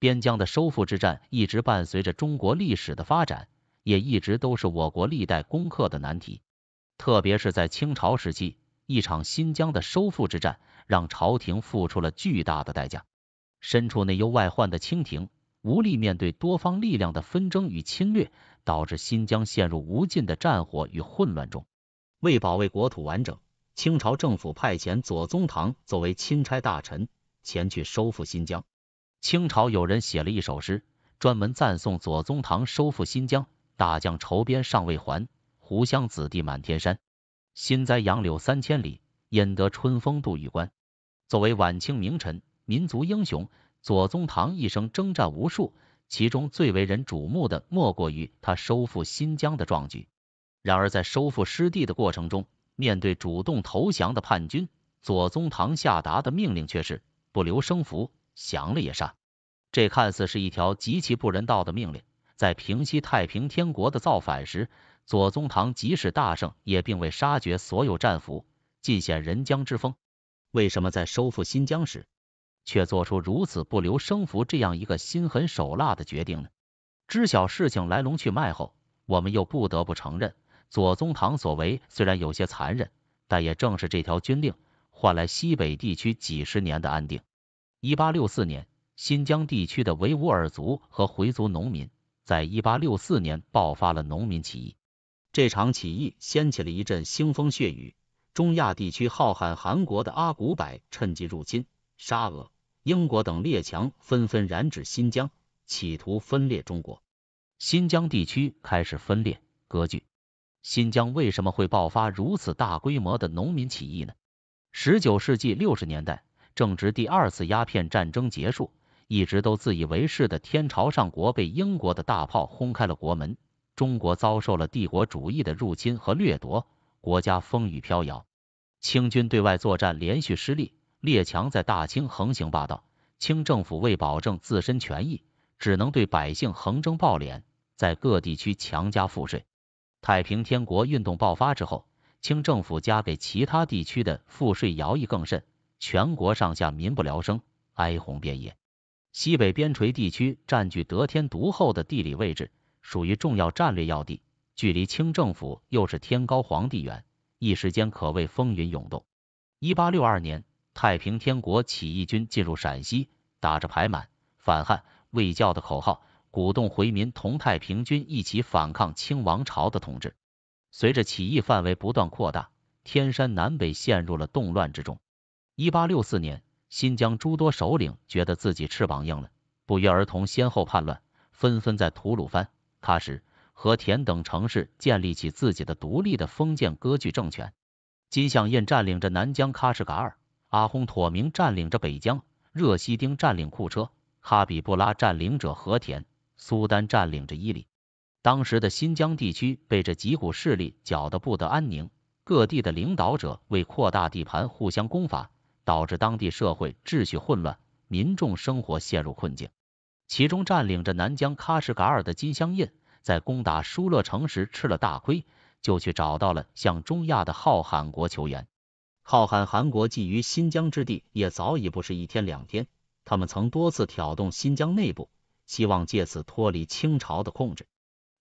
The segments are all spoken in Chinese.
边疆的收复之战一直伴随着中国历史的发展，也一直都是我国历代攻克的难题。特别是在清朝时期，一场新疆的收复之战让朝廷付出了巨大的代价。身处内忧外患的清廷，无力面对多方力量的纷争与侵略，导致新疆陷入无尽的战火与混乱中。为保卫国土完整，清朝政府派遣左宗棠作为钦差大臣前去收复新疆。清朝有人写了一首诗，专门赞颂左宗棠收复新疆。大将筹边尚未还，湖湘子弟满天山。新栽杨柳三千里，焉得春风度玉关。作为晚清名臣、民族英雄，左宗棠一生征战无数，其中最为人瞩目的莫过于他收复新疆的壮举。然而，在收复失地的过程中，面对主动投降的叛军，左宗棠下达的命令却是不留生俘，降了也杀。这看似是一条极其不人道的命令。在平息太平天国的造反时，左宗棠即使大胜，也并未杀绝所有战俘，尽显仁将之风。为什么在收复新疆时，却做出如此不留生俘这样一个心狠手辣的决定呢？知晓事情来龙去脉后，我们又不得不承认，左宗棠所为虽然有些残忍，但也正是这条军令换来西北地区几十年的安定。一八六四年。新疆地区的维吾尔族和回族农民在1864年爆发了农民起义，这场起义掀起了一阵腥风血雨。中亚地区浩瀚韩国的阿古柏趁机入侵，沙俄、英国等列强纷纷染指新疆，企图分裂中国。新疆地区开始分裂割据。新疆为什么会爆发如此大规模的农民起义呢？19世纪60年代，正值第二次鸦片战争结束。一直都自以为是的天朝上国被英国的大炮轰开了国门，中国遭受了帝国主义的入侵和掠夺，国家风雨飘摇。清军对外作战连续失利，列强在大清横行霸道。清政府为保证自身权益，只能对百姓横征暴敛，在各地区强加赋税。太平天国运动爆发之后，清政府加给其他地区的赋税徭役更甚，全国上下民不聊生，哀鸿遍野。西北边陲地区占据得天独厚的地理位置，属于重要战略要地，距离清政府又是天高皇帝远，一时间可谓风云涌动。一八六二年，太平天国起义军进入陕西，打着排满、反汉、卫教的口号，鼓动回民同太平军一起反抗清王朝的统治。随着起义范围不断扩大，天山南北陷入了动乱之中。一八六四年，新疆诸多首领觉得自己翅膀硬了，不约而同先后叛乱，纷纷在吐鲁番、喀什、和田等城市建立起自己的独立的封建割据政权。金相印占领着南疆喀什噶尔，阿洪妥明占领着北疆，热西丁占领库车，哈比布拉占领着和田，苏丹占领着伊犁。当时的新疆地区被这几股势力搅得不得安宁，各地的领导者为扩大地盘互相攻伐。导致当地社会秩序混乱，民众生活陷入困境。其中占领着南疆喀什噶尔的金镶印，在攻打疏勒城时吃了大亏，就去找到了向中亚的浩罕国求援。浩罕汗国觊觎新疆之地也早已不是一天两天，他们曾多次挑动新疆内部，希望借此脱离清朝的控制。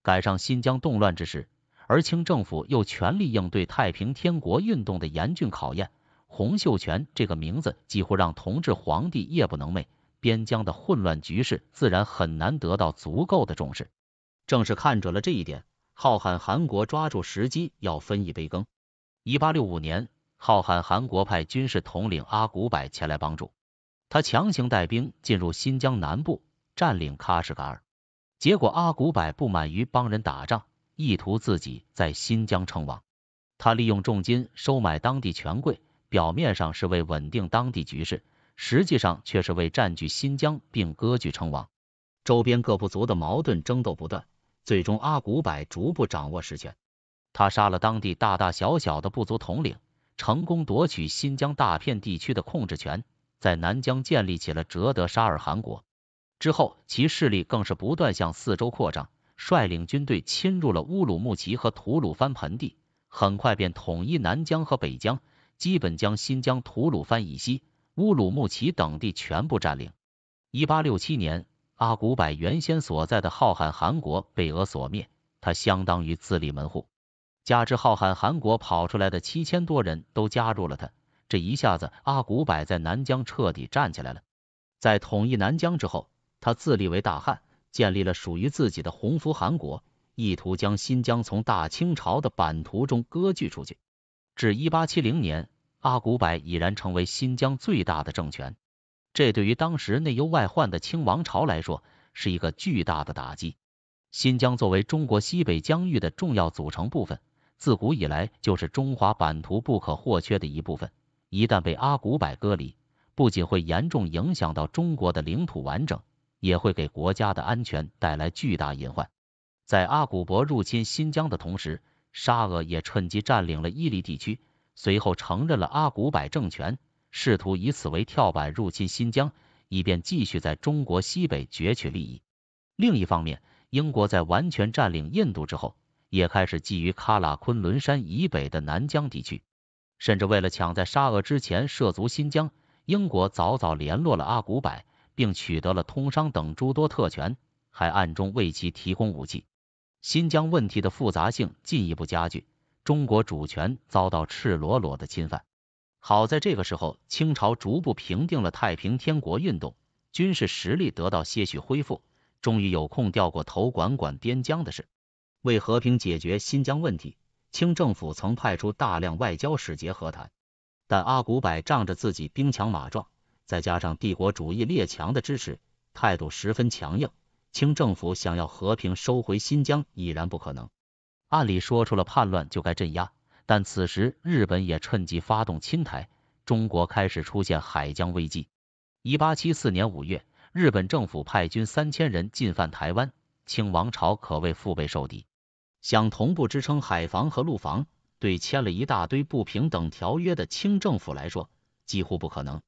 赶上新疆动乱之时，而清政府又全力应对太平天国运动的严峻考验。洪秀全这个名字几乎让同治皇帝夜不能寐，边疆的混乱局势自然很难得到足够的重视。正是看准了这一点，浩瀚韩国抓住时机要分一杯羹。一八六五年，浩瀚韩国派军事统领阿古柏前来帮助他，强行带兵进入新疆南部，占领喀什噶尔。结果阿古柏不满于帮人打仗，意图自己在新疆称王。他利用重金收买当地权贵。表面上是为稳定当地局势，实际上却是为占据新疆并割据称王。周边各部族的矛盾争斗不断，最终阿古柏逐步掌握实权。他杀了当地大大小小的部族统领，成功夺取新疆大片地区的控制权，在南疆建立起了哲德沙尔汗国。之后，其势力更是不断向四周扩张，率领军队侵入了乌鲁木齐和吐鲁番盆地，很快便统一南疆和北疆。基本将新疆吐鲁番以西、乌鲁木齐等地全部占领。一八六七年，阿古柏原先所在的浩罕汗国被俄所灭，他相当于自立门户。加之浩罕汗国跑出来的七千多人都加入了他，这一下子阿古柏在南疆彻底站起来了。在统一南疆之后，他自立为大汗，建立了属于自己的洪福汗国，意图将新疆从大清朝的版图中割据出去。至一八七零年，阿古柏已然成为新疆最大的政权，这对于当时内忧外患的清王朝来说，是一个巨大的打击。新疆作为中国西北疆域的重要组成部分，自古以来就是中华版图不可或缺的一部分。一旦被阿古柏割离，不仅会严重影响到中国的领土完整，也会给国家的安全带来巨大隐患。在阿古柏入侵新疆的同时，沙俄也趁机占领了伊犁地区，随后承认了阿古柏政权，试图以此为跳板入侵新疆，以便继续在中国西北攫取利益。另一方面，英国在完全占领印度之后，也开始觊觎喀喇昆仑山以北的南疆地区，甚至为了抢在沙俄之前涉足新疆，英国早早联络了阿古柏，并取得了通商等诸多特权，还暗中为其提供武器。新疆问题的复杂性进一步加剧，中国主权遭到赤裸裸的侵犯。好在这个时候，清朝逐步平定了太平天国运动，军事实力得到些许恢复，终于有空调过头管管边疆的事。为和平解决新疆问题，清政府曾派出大量外交使节和谈，但阿古柏仗着自己兵强马壮，再加上帝国主义列强的支持，态度十分强硬。清政府想要和平收回新疆已然不可能。按理说出了叛乱就该镇压，但此时日本也趁机发动侵台，中国开始出现海疆危机。一八七四年五月，日本政府派军三千人进犯台湾，清王朝可谓腹背受敌，想同步支撑海防和陆防，对签了一大堆不平等条约的清政府来说，几乎不可能。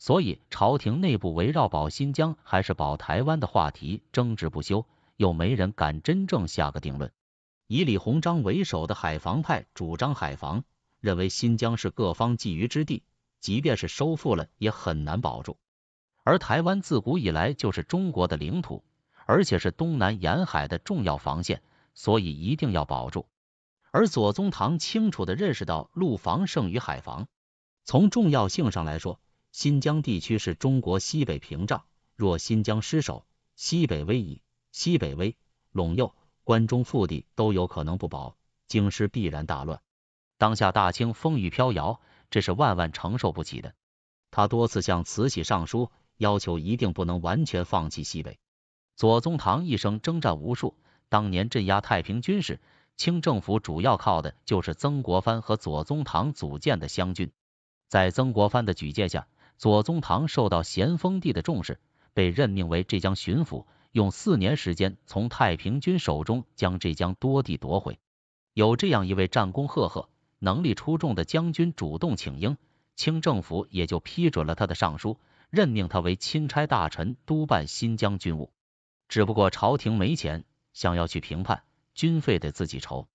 所以，朝廷内部围绕保新疆还是保台湾的话题争执不休，又没人敢真正下个定论。以李鸿章为首的海防派主张海防，认为新疆是各方觊觎之地，即便是收复了，也很难保住；而台湾自古以来就是中国的领土，而且是东南沿海的重要防线，所以一定要保住。而左宗棠清楚的认识到，陆防胜于海防，从重要性上来说。新疆地区是中国西北屏障，若新疆失守，西北危矣。西北危，陇右、关中腹地都有可能不保，京师必然大乱。当下大清风雨飘摇，这是万万承受不起的。他多次向慈禧上书，要求一定不能完全放弃西北。左宗棠一生征战无数，当年镇压太平军时，清政府主要靠的就是曾国藩和左宗棠组建的湘军，在曾国藩的举荐下。左宗棠受到咸丰帝的重视，被任命为浙江巡抚，用四年时间从太平军手中将浙江多地夺回。有这样一位战功赫赫、能力出众的将军主动请缨，清政府也就批准了他的上书，任命他为钦差大臣督办新疆军务。只不过朝廷没钱，想要去平叛，军费得自己筹，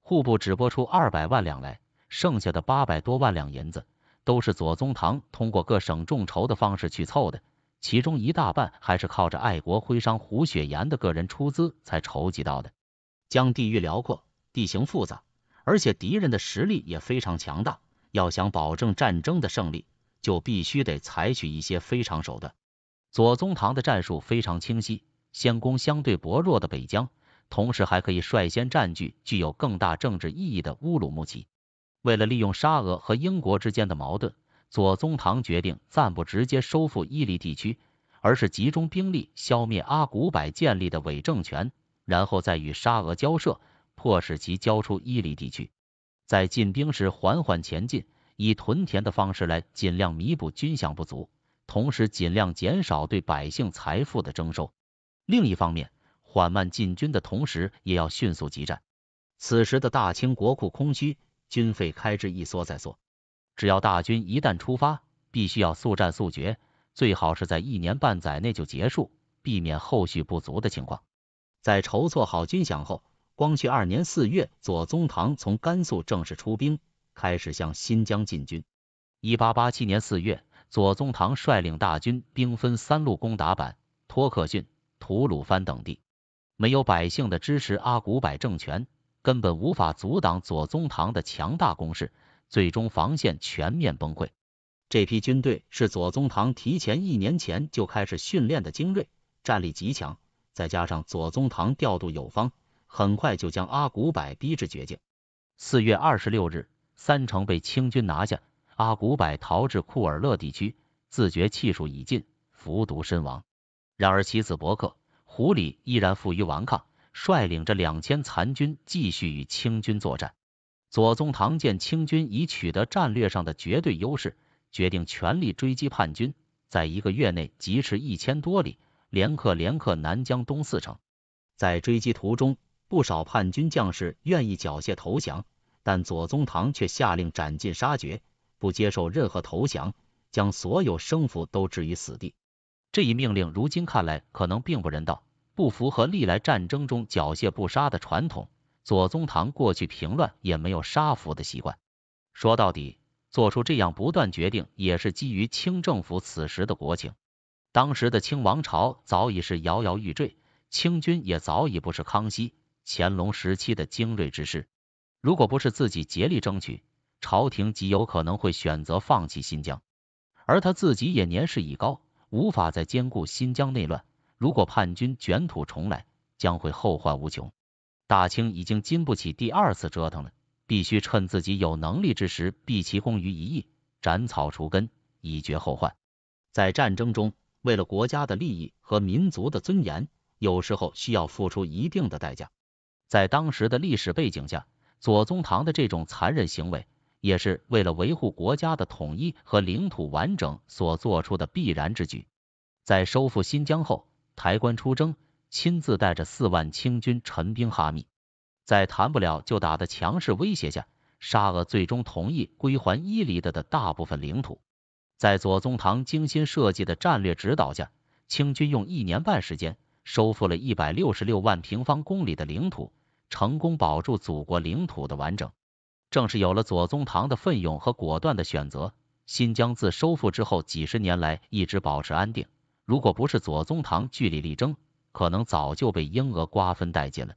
户部只拨出二百万两来，剩下的八百多万两银子。都是左宗棠通过各省众筹的方式去凑的，其中一大半还是靠着爱国徽商胡雪岩的个人出资才筹集到的。疆域辽阔，地形复杂，而且敌人的实力也非常强大，要想保证战争的胜利，就必须得采取一些非常手段。左宗棠的战术非常清晰，先攻相对薄弱的北疆，同时还可以率先占据具有更大政治意义的乌鲁木齐。为了利用沙俄和英国之间的矛盾，左宗棠决定暂不直接收复伊犁地区，而是集中兵力消灭阿古柏建立的伪政权，然后再与沙俄交涉，迫使其交出伊犁地区。在进兵时，缓缓前进，以屯田的方式来尽量弥补军饷不足，同时尽量减少对百姓财富的征收。另一方面，缓慢进军的同时，也要迅速集战。此时的大清国库空虚。军费开支一缩再缩，只要大军一旦出发，必须要速战速决，最好是在一年半载内就结束，避免后续不足的情况。在筹措好军饷后，光绪二年四月，左宗棠从甘肃正式出兵，开始向新疆进军。一八八七年四月，左宗棠率领大军，兵分三路攻打板托克逊、吐鲁番等地，没有百姓的支持，阿古柏政权。根本无法阻挡左宗棠的强大攻势，最终防线全面崩溃。这批军队是左宗棠提前一年前就开始训练的精锐，战力极强，再加上左宗棠调度有方，很快就将阿古柏逼至绝境。四月二十六日，三城被清军拿下，阿古柏逃至库尔勒地区，自觉气数已尽，服毒身亡。然而其子伯克、胡里依然负隅顽抗。率领着两千残军继续与清军作战。左宗棠见清军已取得战略上的绝对优势，决定全力追击叛军，在一个月内疾驰一千多里，连克连克南江东四城。在追击途中，不少叛军将士愿意缴械投降，但左宗棠却下令斩尽杀绝，不接受任何投降，将所有生俘都置于死地。这一命令如今看来可能并不人道。不符合历来战争中缴械不杀的传统，左宗棠过去平乱也没有杀俘的习惯。说到底，做出这样不断决定，也是基于清政府此时的国情。当时的清王朝早已是摇摇欲坠，清军也早已不是康熙、乾隆时期的精锐之师。如果不是自己竭力争取，朝廷极有可能会选择放弃新疆，而他自己也年事已高，无法再兼顾新疆内乱。如果叛军卷土重来，将会后患无穷。大清已经经不起第二次折腾了，必须趁自己有能力之时，避其功于一役，斩草除根，以绝后患。在战争中，为了国家的利益和民族的尊严，有时候需要付出一定的代价。在当时的历史背景下，左宗棠的这种残忍行为，也是为了维护国家的统一和领土完整所做出的必然之举。在收复新疆后，抬棺出征，亲自带着四万清军陈兵哈密，在谈不了就打的强势威胁下，沙俄最终同意归还伊犁的的大部分领土。在左宗棠精心设计的战略指导下，清军用一年半时间收复了一百六十六万平方公里的领土，成功保住祖国领土的完整。正是有了左宗棠的奋勇和果断的选择，新疆自收复之后几十年来一直保持安定。如果不是左宗棠据理力争，可能早就被英俄瓜分殆尽了。